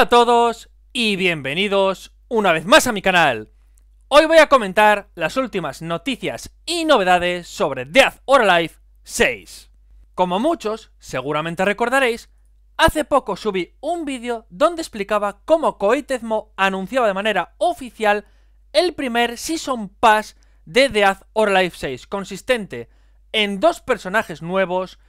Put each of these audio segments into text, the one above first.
Hola a todos y bienvenidos una vez más a mi canal. Hoy voy a comentar las últimas noticias y novedades sobre Death or Alive 6. Como muchos seguramente recordaréis, hace poco subí un vídeo donde explicaba cómo Koitezmo anunciaba de manera oficial el primer Season Pass de Death or Alive 6, consistente en dos personajes nuevos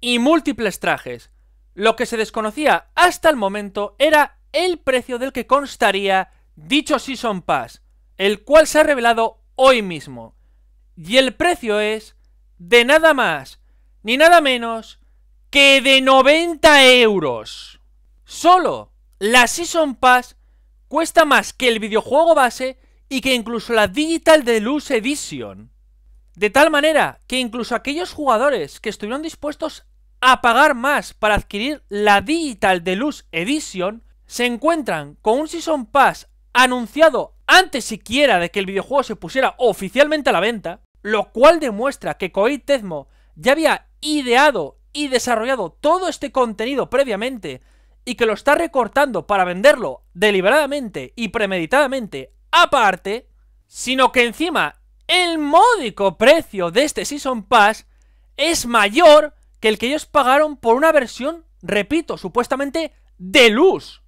y múltiples trajes, lo que se desconocía hasta el momento era el precio del que constaría dicho Season Pass, el cual se ha revelado hoy mismo. Y el precio es de nada más ni nada menos que de 90 euros. Solo la Season Pass cuesta más que el videojuego base y que incluso la Digital Deluxe Edition. De tal manera que incluso aquellos jugadores que estuvieron dispuestos a pagar más para adquirir la Digital Deluxe Edition se encuentran con un Season Pass anunciado antes siquiera de que el videojuego se pusiera oficialmente a la venta, lo cual demuestra que Koei Tezmo ya había ideado y desarrollado todo este contenido previamente y que lo está recortando para venderlo deliberadamente y premeditadamente aparte, sino que encima el módico precio de este Season Pass es mayor que el que ellos pagaron por una versión, repito, supuestamente de luz.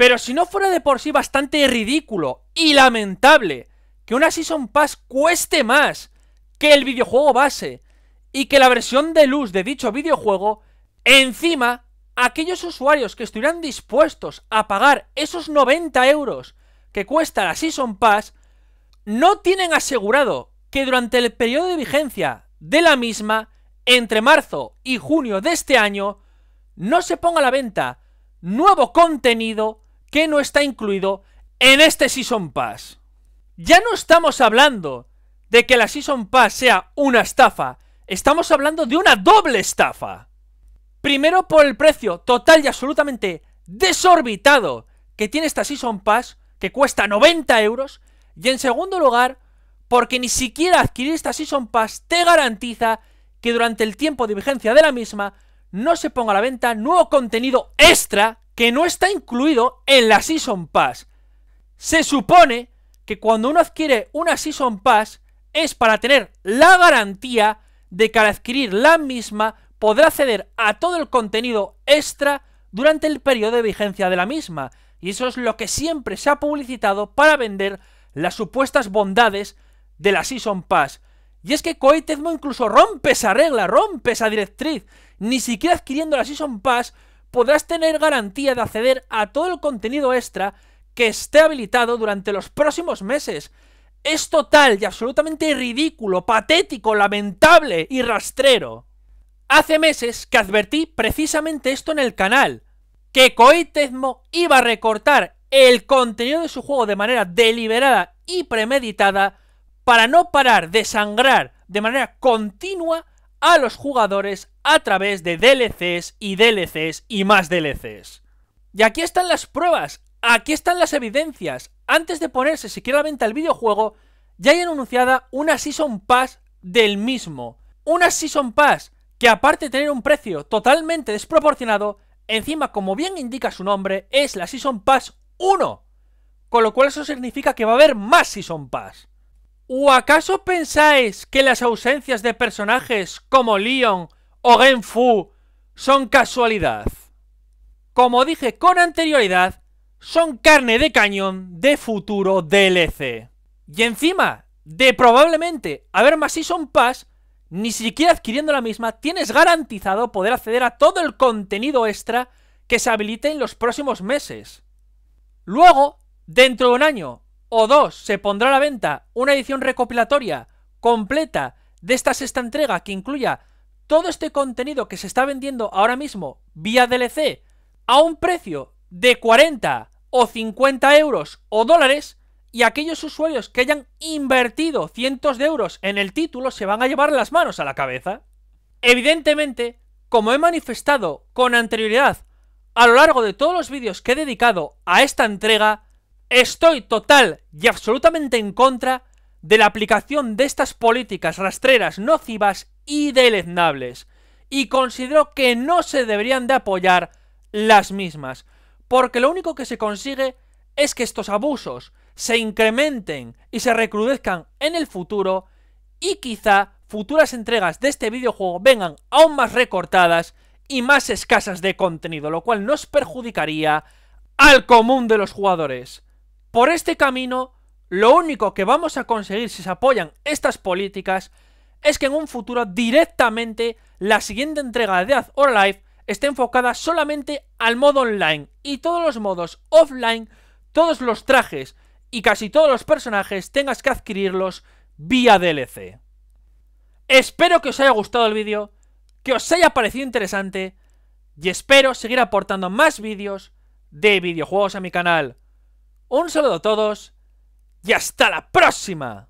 Pero si no fuera de por sí bastante ridículo y lamentable que una Season Pass cueste más que el videojuego base y que la versión de luz de dicho videojuego, encima, aquellos usuarios que estuvieran dispuestos a pagar esos 90 euros que cuesta la Season Pass, no tienen asegurado que durante el periodo de vigencia de la misma, entre marzo y junio de este año, no se ponga a la venta nuevo contenido que no está incluido en este Season Pass. Ya no estamos hablando de que la Season Pass sea una estafa, estamos hablando de una doble estafa. Primero por el precio total y absolutamente desorbitado que tiene esta Season Pass, que cuesta 90 euros, y en segundo lugar, porque ni siquiera adquirir esta Season Pass te garantiza que durante el tiempo de vigencia de la misma no se ponga a la venta nuevo contenido extra que no está incluido en la Season Pass. Se supone que cuando uno adquiere una Season Pass es para tener la garantía de que al adquirir la misma podrá acceder a todo el contenido extra durante el periodo de vigencia de la misma. Y eso es lo que siempre se ha publicitado para vender las supuestas bondades de la Season Pass. Y es que Koei incluso rompe esa regla, rompe esa directriz. Ni siquiera adquiriendo la Season Pass podrás tener garantía de acceder a todo el contenido extra que esté habilitado durante los próximos meses. Es total y absolutamente ridículo, patético, lamentable y rastrero. Hace meses que advertí precisamente esto en el canal, que Koei iba a recortar el contenido de su juego de manera deliberada y premeditada para no parar de sangrar de manera continua a los jugadores a través de DLCs y DLCs y más DLCs. Y aquí están las pruebas, aquí están las evidencias. Antes de ponerse siquiera a la venta el videojuego, ya hay anunciada una Season Pass del mismo. Una Season Pass que aparte de tener un precio totalmente desproporcionado, encima como bien indica su nombre, es la Season Pass 1. Con lo cual eso significa que va a haber más Season Pass. ¿O acaso pensáis que las ausencias de personajes como Leon o Genfu son casualidad. Como dije con anterioridad, son carne de cañón de futuro DLC. Y encima de probablemente haber más son pas, ni siquiera adquiriendo la misma, tienes garantizado poder acceder a todo el contenido extra que se habilite en los próximos meses. Luego, dentro de un año o dos, se pondrá a la venta una edición recopilatoria completa de esta sexta entrega que incluya todo este contenido que se está vendiendo ahora mismo vía DLC a un precio de 40 o 50 euros o dólares y aquellos usuarios que hayan invertido cientos de euros en el título se van a llevar las manos a la cabeza. Evidentemente, como he manifestado con anterioridad a lo largo de todos los vídeos que he dedicado a esta entrega, estoy total y absolutamente en contra de la aplicación de estas políticas rastreras nocivas y deleznables, y considero que no se deberían de apoyar las mismas, porque lo único que se consigue es que estos abusos se incrementen y se recrudezcan en el futuro y quizá futuras entregas de este videojuego vengan aún más recortadas y más escasas de contenido, lo cual nos perjudicaría al común de los jugadores. Por este camino, lo único que vamos a conseguir si se apoyan estas políticas es que en un futuro directamente la siguiente entrega de Azor or Life esté enfocada solamente al modo online y todos los modos offline, todos los trajes y casi todos los personajes tengas que adquirirlos vía DLC. Espero que os haya gustado el vídeo, que os haya parecido interesante y espero seguir aportando más vídeos de videojuegos a mi canal. Un saludo a todos y hasta la próxima.